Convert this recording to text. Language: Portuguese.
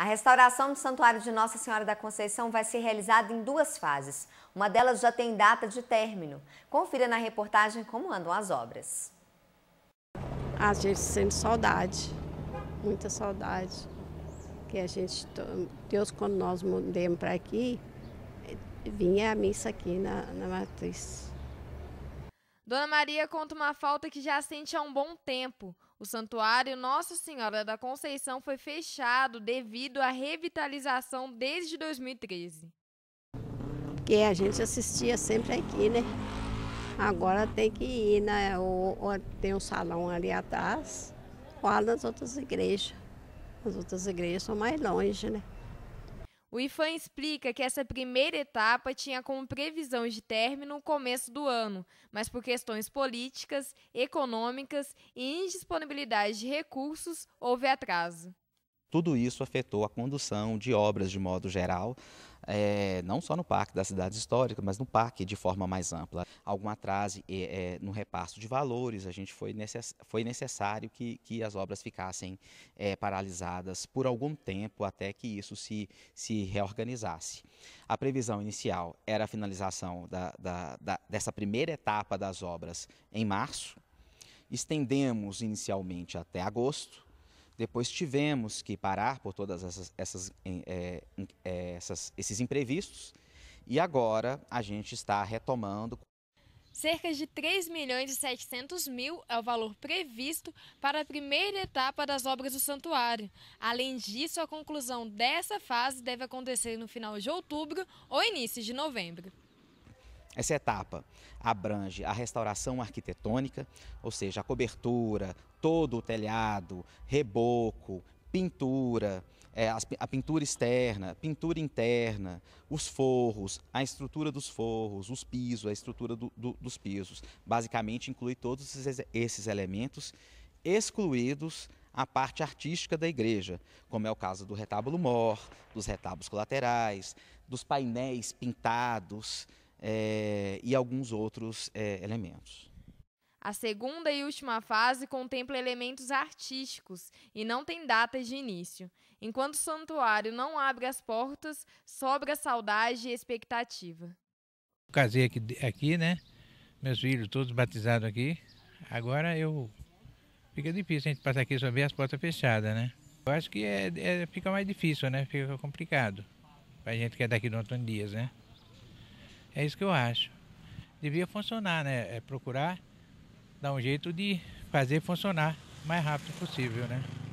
A restauração do Santuário de Nossa Senhora da Conceição vai ser realizada em duas fases. Uma delas já tem data de término. Confira na reportagem como andam as obras. A gente sente saudade, muita saudade. Que a gente, Deus, quando nós mudemos para aqui, vinha a missa aqui na, na Matriz. Dona Maria conta uma falta que já sente há um bom tempo. O santuário Nossa Senhora da Conceição foi fechado devido à revitalização desde 2013. Porque a gente assistia sempre aqui, né? Agora tem que ir, né? O tem um salão ali atrás, ou nas outras igrejas. As outras igrejas são mais longe, né? O IFAM explica que essa primeira etapa tinha como previsão de término o começo do ano, mas por questões políticas, econômicas e indisponibilidade de recursos houve atraso. Tudo isso afetou a condução de obras de modo geral, é, não só no Parque das Cidades Históricas, mas no Parque de forma mais ampla. Algum atraso é, no repasso de valores, a gente foi, necess, foi necessário que, que as obras ficassem paralisadas por algum tempo até que isso se, se reorganizasse. A previsão inicial era a finalização da, da, da, dessa primeira etapa das obras em março, estendemos inicialmente até agosto, depois tivemos que parar por todas essas, essas, é, é, essas, esses imprevistos e agora a gente está retomando. Cerca de 3 milhões e 700 mil é o valor previsto para a primeira etapa das obras do santuário. Além disso, a conclusão dessa fase deve acontecer no final de outubro ou início de novembro. Essa etapa abrange a restauração arquitetônica, ou seja, a cobertura, todo o telhado, reboco, pintura, é, a pintura externa, pintura interna, os forros, a estrutura dos forros, os pisos, a estrutura do, do, dos pisos. Basicamente, inclui todos esses elementos, excluídos a parte artística da igreja, como é o caso do retábulo mor, dos retábulos colaterais, dos painéis pintados é, e alguns outros é, elementos. A segunda e última fase contempla elementos artísticos e não tem datas de início. Enquanto o santuário não abre as portas, sobra saudade e expectativa. Casei aqui, aqui né? Meus filhos todos batizados aqui. Agora eu. Fica difícil a gente passar aqui só ver as portas fechadas, né? Eu acho que é, é, fica mais difícil, né? Fica complicado. Pra gente que é daqui do Antônio Dias, né? É isso que eu acho. Devia funcionar, né? É procurar dar um jeito de fazer funcionar o mais rápido possível, né?